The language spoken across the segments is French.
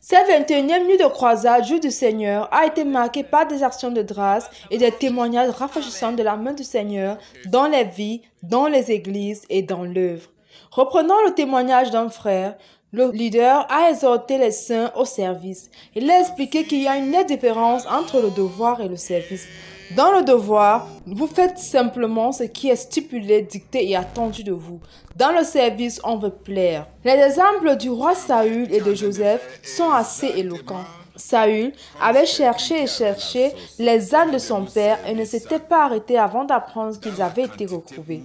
Cette 21e nuit de croisade, du Seigneur, a été marquée par des actions de grâce et des témoignages rafraîchissants de la main du Seigneur dans les vies, dans les églises et dans l'œuvre. Reprenons le témoignage d'un frère, le leader a exhorté les saints au service. Il a expliqué qu'il y a une nette différence entre le devoir et le service. Dans le devoir, vous faites simplement ce qui est stipulé, dicté et attendu de vous. Dans le service, on veut plaire. Les exemples du roi Saül et de Joseph sont assez éloquents. Saül avait cherché et cherché les ânes de son père et ne s'était pas arrêté avant d'apprendre qu'ils avaient été retrouvés.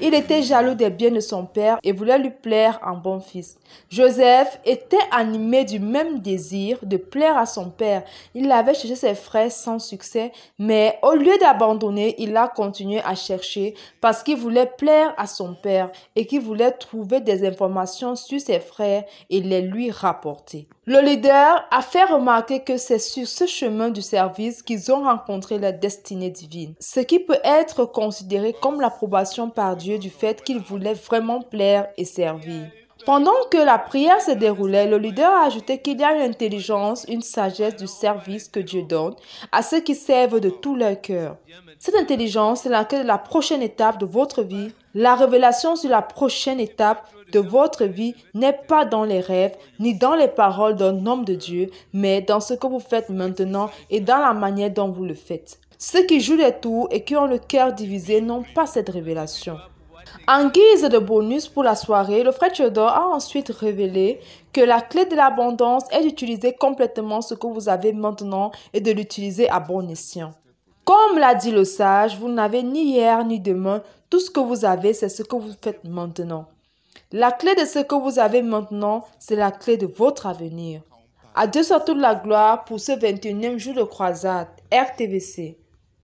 Il était jaloux des biens de son père et voulait lui plaire en bon fils. Joseph était animé du même désir de plaire à son père. Il avait cherché ses frères sans succès, mais au lieu d'abandonner, il a continué à chercher parce qu'il voulait plaire à son père et qu'il voulait trouver des informations sur ses frères et les lui rapporter. Le leader a fait remarquer que c'est sur ce chemin du service qu'ils ont rencontré la destinée divine, ce qui peut être considéré comme l'approbation par Dieu du fait qu'ils voulaient vraiment plaire et servir. Pendant que la prière se déroulait, le leader a ajouté qu'il y a une intelligence, une sagesse du service que Dieu donne à ceux qui servent de tout leur cœur. Cette intelligence, c'est laquelle la prochaine étape de votre vie, la révélation sur la prochaine étape de votre vie n'est pas dans les rêves ni dans les paroles d'un homme de Dieu, mais dans ce que vous faites maintenant et dans la manière dont vous le faites. Ceux qui jouent les tours et qui ont le cœur divisé n'ont pas cette révélation. En guise de bonus pour la soirée, le frère a ensuite révélé que la clé de l'abondance est d'utiliser complètement ce que vous avez maintenant et de l'utiliser à bon escient. Comme l'a dit le sage, vous n'avez ni hier ni demain, tout ce que vous avez, c'est ce que vous faites maintenant. La clé de ce que vous avez maintenant, c'est la clé de votre avenir. À Dieu soit toute la gloire pour ce 21e jour de croisade, RTVC.